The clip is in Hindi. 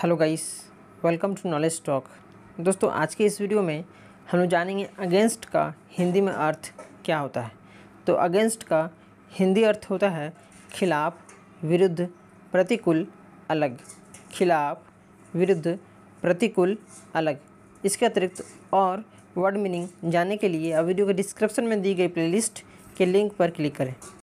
hello guys welcome to knowledge talk दोस्तों आज के इस वीडियो में हम लोग जानेंगे अगेंस्ट का हिंदी में अर्थ क्या होता है तो अगेंस्ट का हिंदी अर्थ होता है खिलाफ विरुद्ध प्रतिकूल अलग खिलाफ विरुद्ध प्रतिकूल अलग इसके अतिरिक्त और वर्ड मीनिंग जानने के लिए अब वीडियो के डिस्क्रिप्शन में दी गई प्लेलिस्ट के लिंक पर क्लिक करें